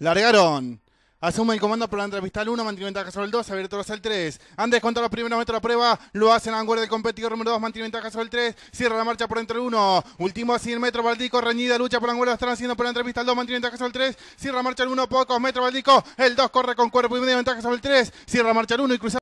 Largaron. Asume el comando por la entrevista al 1, mantiene ventaja sobre el 2, abierto todos al 3. Andes contra los primeros metros de prueba, lo hacen a del competidor número 2, mantiene ventaja sobre el 3, cierra la marcha por entre el 1. Último a 100 metros, Baldico, reñida lucha por la Anguera. están haciendo por la entrevista al 2, mantiene ventaja sobre el 3, cierra marcha al 1, pocos metros, Baldico, el 2 corre con cuerpo y medio ventaja sobre el 3, cierra marcha al 1 y cruza.